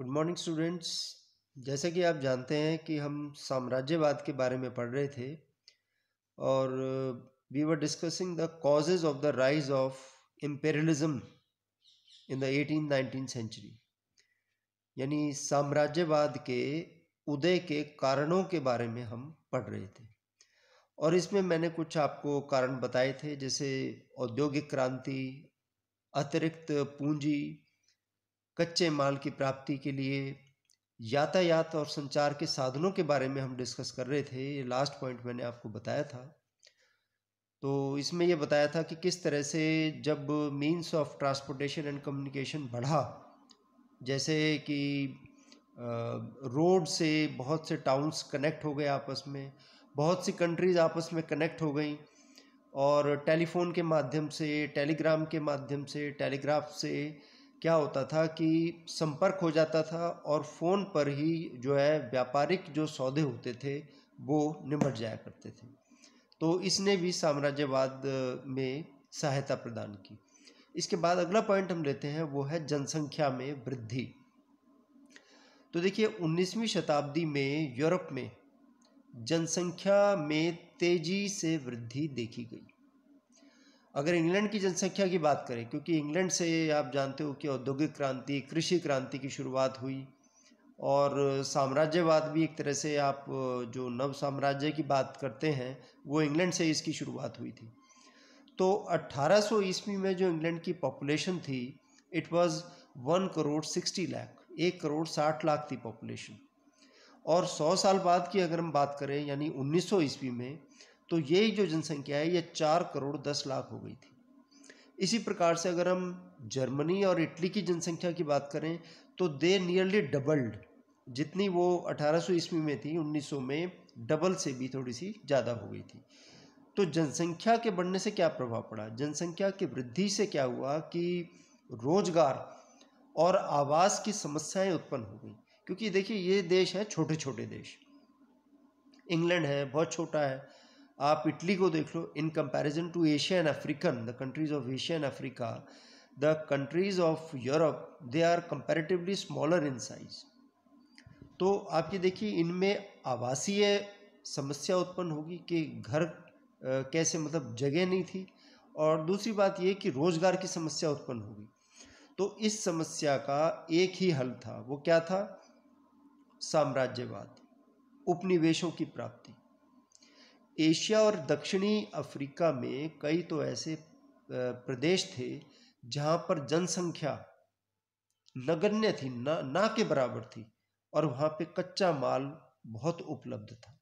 good morning students जैसे कि आप जानते हैं कि हम साम्राज्यवाद के बारे में पढ़ रहे थे और we were discussing the causes of the rise of imperialism in the eighteen nineteen century यानी साम्राज्यवाद के उदय के कारणों के बारे में हम पढ़ रहे थे और इसमें मैंने कुछ आपको कारण बताए थे जैसे औद्योगिक क्रांति अतिरिक्त पूंजी कच्चे माल की प्राप्ति के लिए यातायात और संचार के साधनों के बारे में हम डिस्कस कर रहे थे ये लास्ट पॉइंट मैंने आपको बताया था तो इसमें यह बताया था कि किस तरह से जब means of transportation and communication बढ़ा जैसे कि रोड से बहुत से टाउन्स कनेक्ट हो गए आपस में बहुत सी कंट्रीज़ आपस में कनेक्ट हो गई और टेलीफोन के माध्यम से टेलीग्राम के माध्यम से टेलीग्राफ से क्या होता था कि संपर्क हो जाता था और फ़ोन पर ही जो है व्यापारिक जो सौदे होते थे वो निमट जाया करते थे तो इसने भी साम्राज्यवाद में सहायता प्रदान की इसके बाद अगला पॉइंट हम लेते हैं वो है जनसंख्या में वृद्धि तो देखिए 19वीं शताब्दी में यूरोप में जनसंख्या में तेजी से वृद्धि देखी गई अगर इंग्लैंड की जनसंख्या की बात करें क्योंकि इंग्लैंड से आप जानते हो कि औद्योगिक क्रांति कृषि क्रांति की शुरुआत हुई और साम्राज्यवाद भी एक तरह से आप जो नव साम्राज्य की बात करते हैं वो इंग्लैंड से इसकी शुरुआत हुई थी तो 1800 ईस्वी में जो इंग्लैंड की पॉपुलेशन थी it was one crore sixty lakh एक करोड़ साठ लाख थी पॉपुलेशन और सौ साल बाद की अगर हम बात करें यानी सौ ईस्वी में तो ये जो जनसंख्या है ये चार करोड़ दस लाख हो गई थी इसी प्रकार से अगर हम जर्मनी और इटली की जनसंख्या की बात करें तो दे नियरली डबल्ड जितनी वो 1800 ईस्वी में थी 1900 में डबल से भी थोड़ी सी ज़्यादा हो गई थी तो जनसंख्या के बढ़ने से क्या प्रभाव पड़ा जनसंख्या की वृद्धि से क्या हुआ कि रोजगार और आवास की समस्याएं उत्पन्न हो गई क्योंकि देखिए ये देश है छोटे छोटे देश इंग्लैंड है बहुत छोटा है आप इटली को देख लो in comparison to Asia and African the countries of Asia and Africa the countries of Europe they are comparatively smaller in size तो आप ये देखिए इनमें आवासीय समस्या उत्पन्न होगी कि घर कैसे मतलब जगह नहीं थी और दूसरी बात ये कि रोज़गार की समस्या उत्पन्न होगी तो इस समस्या का एक ही हल था वो क्या था साम्राज्यवाद उपनिवेशों की प्राप्ति एशिया और दक्षिणी अफ्रीका में कई तो ऐसे प्रदेश थे जहाँ पर जनसंख्या नगण्य थी ना ना के बराबर थी और वहाँ पे कच्चा माल बहुत उपलब्ध था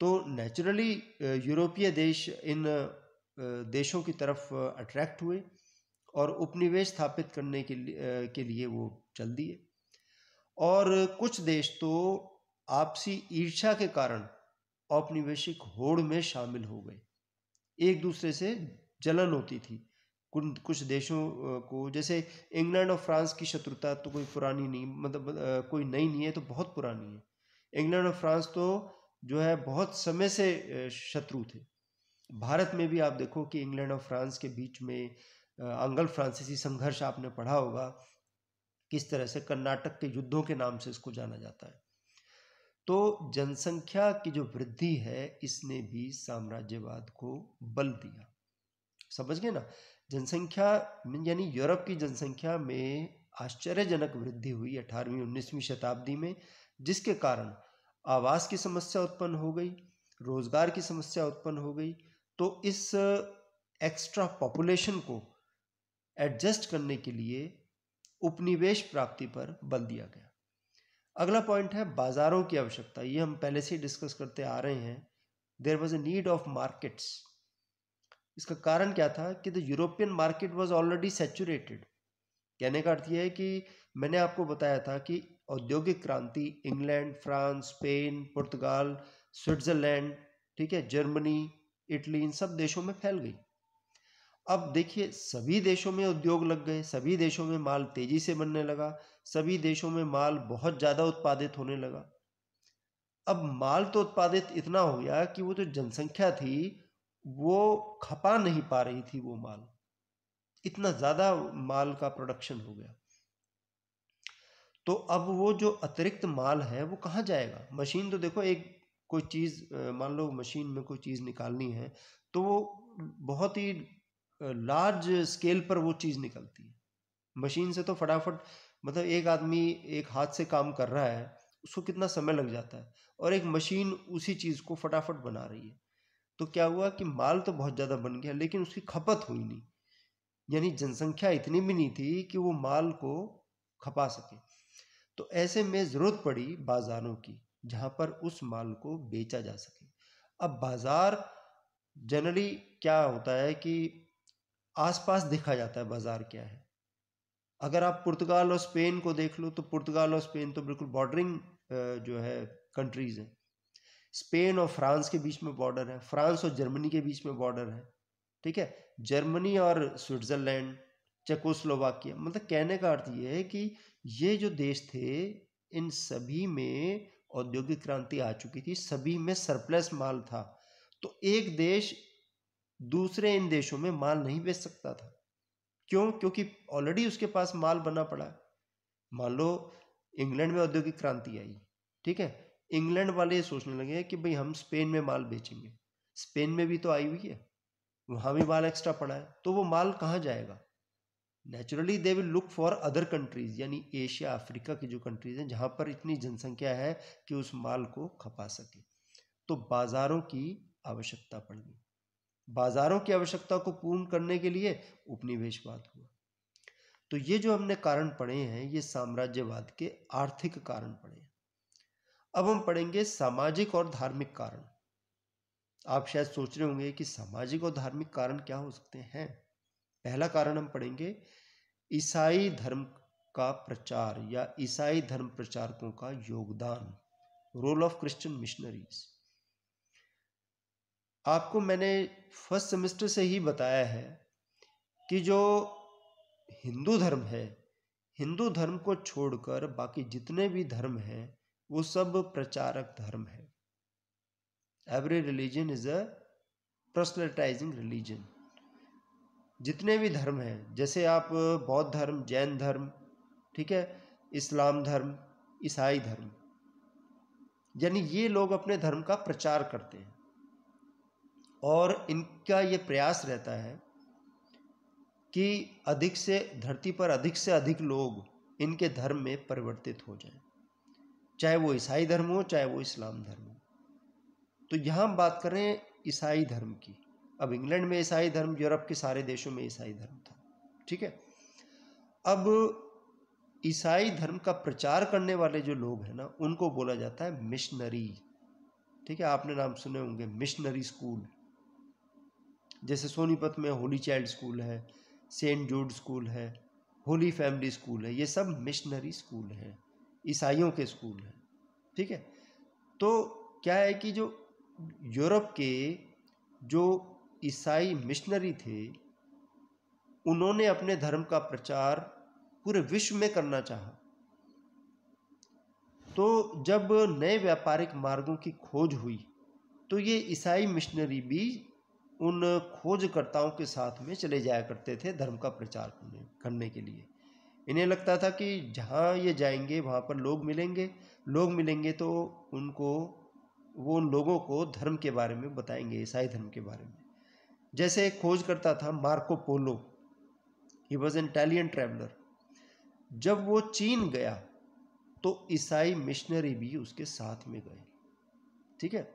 तो नेचुरली यूरोपीय देश इन देशों की तरफ अट्रैक्ट हुए और उपनिवेश स्थापित करने के लिए के लिए वो चल दिए और कुछ देश तो आपसी ईर्ष्या के कारण औपनिवेशिक होड़ में शामिल हो गए एक दूसरे से जलन होती थी कुछ देशों को जैसे इंग्लैंड और फ्रांस की शत्रुता तो कोई पुरानी नहीं मतलब कोई नई नहीं है तो बहुत पुरानी है इंग्लैंड और फ्रांस तो जो है बहुत समय से शत्रु थे भारत में भी आप देखो कि इंग्लैंड और फ्रांस के बीच में आंगल फ्रांसीसी संघर्ष आपने पढ़ा होगा किस तरह से कर्नाटक के युद्धों के नाम से इसको जाना जाता है तो जनसंख्या की जो वृद्धि है इसने भी साम्राज्यवाद को बल दिया समझ गए ना जनसंख्या यानी यूरोप की जनसंख्या में आश्चर्यजनक वृद्धि हुई 18वीं 19वीं शताब्दी में जिसके कारण आवास की समस्या उत्पन्न हो गई रोजगार की समस्या उत्पन्न हो गई तो इस एक्स्ट्रा पॉपुलेशन को एडजस्ट करने के लिए उपनिवेश प्राप्ति पर बल दिया गया अगला पॉइंट है बाज़ारों की आवश्यकता ये हम पहले से ही डिस्कस करते आ रहे हैं there was a need of markets इसका कारण क्या था कि the European market was already saturated कहने का अर्थ यह है कि मैंने आपको बताया था कि औद्योगिक क्रांति इंग्लैंड फ्रांस स्पेन पुर्तगाल स्विट्ज़रलैंड ठीक है जर्मनी इटली इन सब देशों में फैल गई अब देखिए सभी देशों में उद्योग लग गए सभी देशों में माल तेजी से बनने लगा सभी देशों में माल बहुत ज़्यादा उत्पादित होने लगा अब माल तो उत्पादित इतना हो गया कि वो जो तो जनसंख्या थी वो खपा नहीं पा रही थी वो माल इतना ज़्यादा माल का प्रोडक्शन हो गया तो अब वो जो अतिरिक्त माल है वो कहाँ जाएगा मशीन तो देखो एक कोई चीज़ मान लो मशीन में कोई चीज़ निकालनी है तो वो बहुत ही लार्ज स्केल पर वो चीज़ निकलती है मशीन से तो फटाफट मतलब एक आदमी एक हाथ से काम कर रहा है उसको कितना समय लग जाता है और एक मशीन उसी चीज़ को फटाफट बना रही है तो क्या हुआ कि माल तो बहुत ज़्यादा बन गया लेकिन उसकी खपत हुई नहीं यानी जनसंख्या इतनी भी नहीं थी कि वो माल को खपा सके तो ऐसे में ज़रूरत पड़ी बाज़ारों की जहाँ पर उस माल को बेचा जा सके अब बाज़ार जनरली क्या होता है कि आसपास देखा जाता है बाज़ार क्या है अगर आप पुर्तगाल और स्पेन को देख लो तो पुर्तगाल और स्पेन तो बिल्कुल बॉर्डरिंग जो है कंट्रीज़ हैं स्पेन और फ्रांस के बीच में बॉर्डर है फ्रांस और जर्मनी के बीच में बॉर्डर है ठीक है जर्मनी और स्विट्ज़रलैंड चेकोस्लोवाकिया मतलब कहने का अर्थ ये है कि ये जो देश थे इन सभी में औद्योगिक क्रांति आ चुकी थी सभी में सरप्लस माल था तो एक देश दूसरे इन देशों में माल नहीं बेच सकता था क्यों क्योंकि ऑलरेडी उसके पास माल बना पड़ा है मान लो इंग्लैंड में औद्योगिक क्रांति आई ठीक है इंग्लैंड वाले ये सोचने लगे कि भाई हम स्पेन में माल बेचेंगे स्पेन में भी तो आई हुई है वहां भी माल एक्स्ट्रा पड़ा है तो वो माल कहाँ जाएगा naturally they will look for other countries यानी एशिया अफ्रीका की जो कंट्रीज हैं जहाँ पर इतनी जनसंख्या है कि उस माल को खपा सके तो बाज़ारों की आवश्यकता पड़ेगी बाजारों की आवश्यकता को पूर्ण करने के लिए उपनिवेशवाद हुआ तो ये जो हमने कारण पढ़े हैं ये साम्राज्यवाद के आर्थिक कारण पढ़े हैं अब हम पढ़ेंगे सामाजिक और धार्मिक कारण आप शायद सोच रहे होंगे कि सामाजिक और धार्मिक कारण क्या हो सकते हैं पहला कारण हम पढ़ेंगे ईसाई धर्म का प्रचार या ईसाई धर्म प्रचारकों का योगदान रोल ऑफ क्रिश्चियन मिशनरीज आपको मैंने फर्स्ट सेमेस्टर से ही बताया है कि जो हिंदू धर्म है हिंदू धर्म को छोड़कर बाकी जितने भी धर्म हैं वो सब प्रचारक धर्म है every religion is a proselytizing religion जितने भी धर्म हैं जैसे आप बौद्ध धर्म जैन धर्म ठीक है इस्लाम धर्म ईसाई धर्म यानी ये लोग अपने धर्म का प्रचार करते हैं और इनका ये प्रयास रहता है कि अधिक से धरती पर अधिक से अधिक लोग इनके धर्म में परिवर्तित हो जाएं चाहे वो ईसाई धर्म हो चाहे वो इस्लाम धर्म हो तो यहाँ हम बात करें ईसाई धर्म की अब इंग्लैंड में ईसाई धर्म यूरोप के सारे देशों में ईसाई धर्म था ठीक है अब ईसाई धर्म का प्रचार करने वाले जो लोग हैं ना उनको बोला जाता है मिशनरी ठीक है आपने नाम सुने होंगे मिशनरी स्कूल जैसे सोनीपत में होली चाइल्ड स्कूल है सेंट जूड स्कूल है होली फैमिली स्कूल है ये सब मिशनरी स्कूल हैं ईसाइयों के स्कूल हैं ठीक है तो क्या है कि जो यूरोप के जो ईसाई मिशनरी थे उन्होंने अपने धर्म का प्रचार पूरे विश्व में करना चाहा तो जब नए व्यापारिक मार्गों की खोज हुई तो ये ईसाई मिशनरी भी उन खोजकर्ताओं के साथ में चले जाया करते थे धर्म का प्रचार करने करने के लिए इन्हें लगता था कि जहाँ ये जाएंगे वहाँ पर लोग मिलेंगे लोग मिलेंगे तो उनको वो उन लोगों को धर्म के बारे में बताएंगे ईसाई धर्म के बारे में जैसे एक खोजकर्ता था Marco Polo he was an Italian traveller जब वो चीन गया तो ईसाई मिशनरी भी उसके साथ में गए ठीक है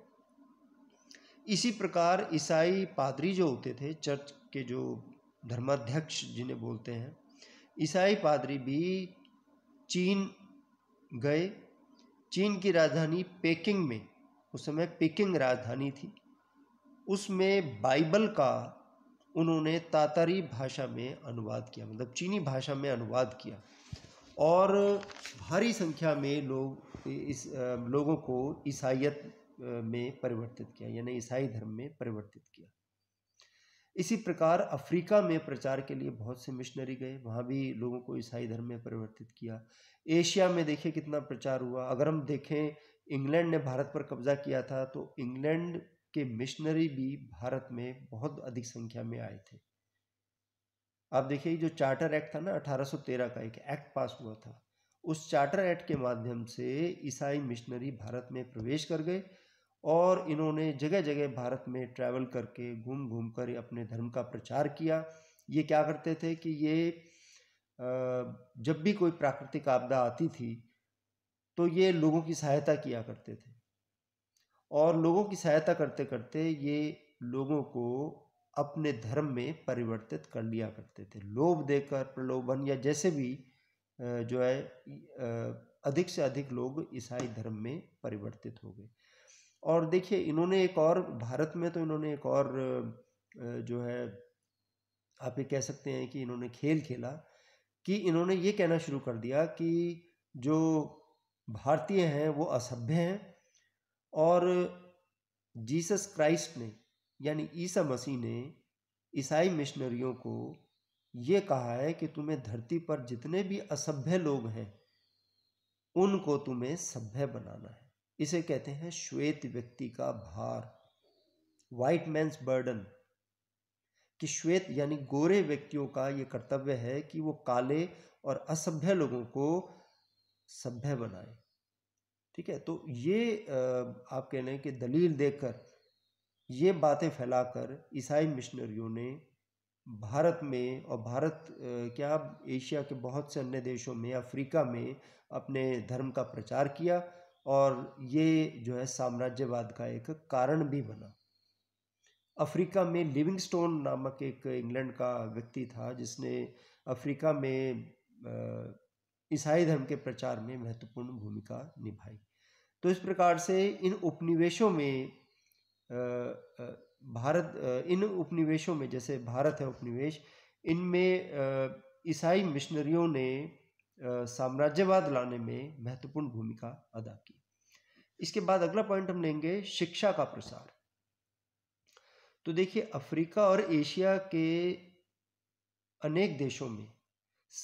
इसी प्रकार ईसाई पादरी जो होते थे चर्च के जो धर्माध्यक्ष जिन्हें बोलते हैं ईसाई पादरी भी चीन गए चीन की राजधानी पेकिंग में उस समय पेकिंग राजधानी थी उसमें बाइबल का उन्होंने तातारी भाषा में अनुवाद किया मतलब चीनी भाषा में अनुवाद किया और भारी संख्या में लोग इस लोगों को ईसाइत में परिवर्तित किया यानी ईसाई धर्म में परिवर्तित किया इसी प्रकार अफ्रीका में प्रचार के लिए बहुत से मिशनरी गए वहाँ भी लोगों को ईसाई धर्म में परिवर्तित किया एशिया में देखिए कितना प्रचार हुआ अगर हम देखें इंग्लैंड ने भारत पर कब्जा किया था तो इंग्लैंड के मिशनरी भी भारत में बहुत अधिक संख्या में आए थे आप देखिए जो चार्टर एक्ट था ना 1813 का एक एक्ट पास हुआ था उस चार्टर एक्ट के माध्यम से ईसाई मिशनरी भारत में प्रवेश कर गए और इन्होंने जगह जगह भारत में ट्रैवल करके घूम घूम कर अपने धर्म का प्रचार किया ये क्या करते थे कि ये जब भी कोई प्राकृतिक आपदा आती थी तो ये लोगों की सहायता किया करते थे और लोगों की सहायता करते करते ये लोगों को अपने धर्म में परिवर्तित कर लिया करते थे लोभ देकर प्रलोभन या जैसे भी जो है अधिक से अधिक लोग ईसाई धर्म में परिवर्तित हो गए और देखिए इन्होंने एक और भारत में तो इन्होंने एक और जो है आप ये कह सकते हैं कि इन्होंने खेल खेला कि इन्होंने ये कहना शुरू कर दिया कि जो भारतीय हैं वो असभ्य हैं और जीसस क्राइस्ट ने यानी ईसा मसीह ने ईसाई मिशनरियों को ये कहा है कि तुम्हें धरती पर जितने भी असभ्य लोग हैं उनको तुम्हें सभ्य बनाना है इसे कहते हैं श्वेत व्यक्ति का भार वाइट मैंस बर्डन कि श्वेत यानी गोरे व्यक्तियों का ये कर्तव्य है कि वो काले और असभ्य लोगों को सभ्य बनाए ठीक है तो ये आप कह लें कि दलील देकर ये बातें फैलाकर ईसाई मिशनरियों ने भारत में और भारत क्या एशिया के बहुत से अन्य देशों में अफ्रीका में अपने धर्म का प्रचार किया और ये जो है साम्राज्यवाद का एक कारण भी बना अफ्रीका में लिविंगस्टोन नामक एक इंग्लैंड का व्यक्ति था जिसने अफ्रीका में ईसाई धर्म के प्रचार में महत्वपूर्ण भूमिका निभाई तो इस प्रकार से इन उपनिवेशों में भारत इन उपनिवेशों में जैसे भारत है उपनिवेश इनमें ईसाई मिशनरियों ने साम्राज्यवाद लाने में महत्वपूर्ण भूमिका अदा की इसके बाद अगला पॉइंट हम लेंगे शिक्षा का प्रसार तो देखिए अफ्रीका और एशिया के अनेक देशों में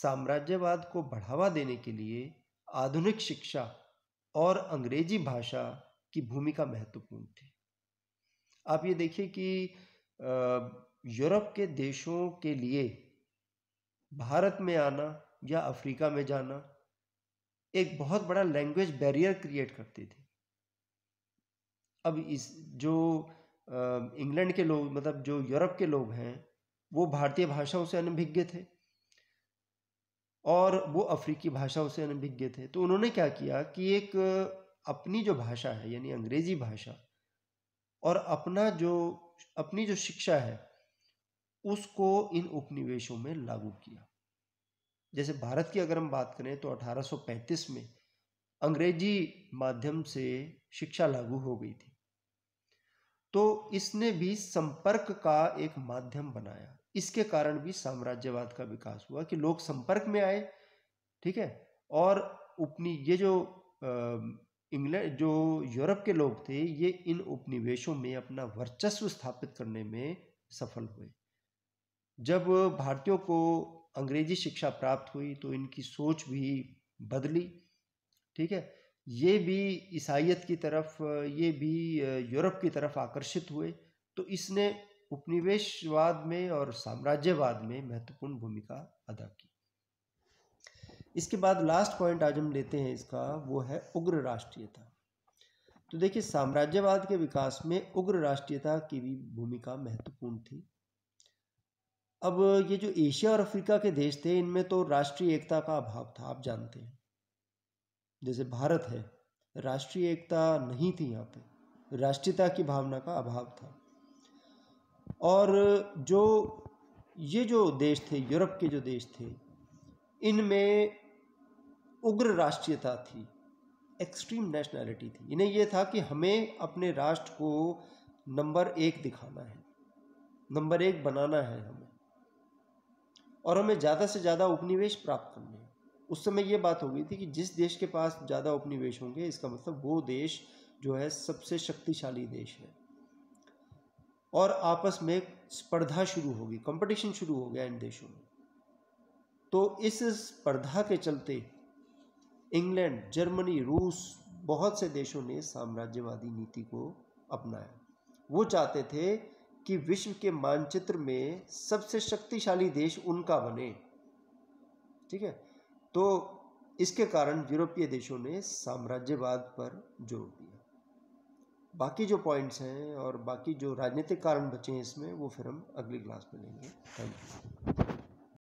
साम्राज्यवाद को बढ़ावा देने के लिए आधुनिक शिक्षा और अंग्रेजी भाषा की भूमिका महत्वपूर्ण थी आप ये देखिए कि यूरोप के देशों के लिए भारत में आना या अफ्रीका में जाना एक बहुत बड़ा लैंग्वेज बैरियर क्रिएट करती थी अब इस जो इंग्लैंड के लोग मतलब जो यूरोप के लोग हैं वो भारतीय भाषाओं से अनभिज्ञ थे और वो अफ्रीकी भाषाओं से अनभिज्ञ थे तो उन्होंने क्या किया कि एक अपनी जो भाषा है यानी अंग्रेजी भाषा और अपना जो अपनी जो शिक्षा है उसको इन उपनिवेशों में लागू किया जैसे भारत की अगर हम बात करें तो 1835 में अंग्रेजी माध्यम से शिक्षा लागू हो गई थी तो इसने भी संपर्क का एक माध्यम बनाया इसके कारण भी साम्राज्यवाद का विकास हुआ कि लोग संपर्क में आए ठीक है और उपनि ये जो इंग्लैंड जो यूरोप के लोग थे ये इन उपनिवेशों में अपना वर्चस्व स्थापित करने में सफल हुए जब भारतीयों को अंग्रेजी शिक्षा प्राप्त हुई तो इनकी सोच भी बदली ठीक है ये भी ईसाइत की तरफ ये भी यूरोप की तरफ आकर्षित हुए तो इसने उपनिवेशवाद में और साम्राज्यवाद में महत्वपूर्ण भूमिका अदा की इसके बाद लास्ट पॉइंट आज हम लेते हैं इसका वो है उग्र राष्ट्रीयता तो देखिए साम्राज्यवाद के विकास में उग्र राष्ट्रीयता की भी भूमिका महत्वपूर्ण थी अब ये जो एशिया और अफ्रीका के देश थे इनमें तो राष्ट्रीय एकता का अभाव था आप जानते हैं जैसे भारत है राष्ट्रीय एकता नहीं थी यहाँ पे राष्ट्रीयता की भावना का अभाव था और जो ये जो देश थे यूरोप के जो देश थे इनमें उग्र राष्ट्रीयता थी एक्सट्रीम नेशनैलिटी थी इन्हें यह था कि हमें अपने राष्ट्र को नंबर एक दिखाना है नंबर एक बनाना है हमें और हमें ज़्यादा से ज़्यादा उपनिवेश प्राप्त करने हैं उस समय ये बात हो गई थी कि जिस देश के पास ज़्यादा उपनिवेश होंगे इसका मतलब वो देश जो है सबसे शक्तिशाली देश है और आपस में स्पर्धा शुरू होगी कंपटीशन शुरू हो गया इन देशों में तो इस स्पर्धा के चलते इंग्लैंड जर्मनी रूस बहुत से देशों ने साम्राज्यवादी नीति को अपनाया वो चाहते थे कि विश्व के मानचित्र में सबसे शक्तिशाली देश उनका बने ठीक है तो इसके कारण यूरोपीय देशों ने साम्राज्यवाद पर जोर दिया बाकी जो पॉइंट्स हैं और बाकी जो राजनीतिक कारण बचे हैं इसमें वो फिर हम अगली क्लास में लेंगे थैंक यू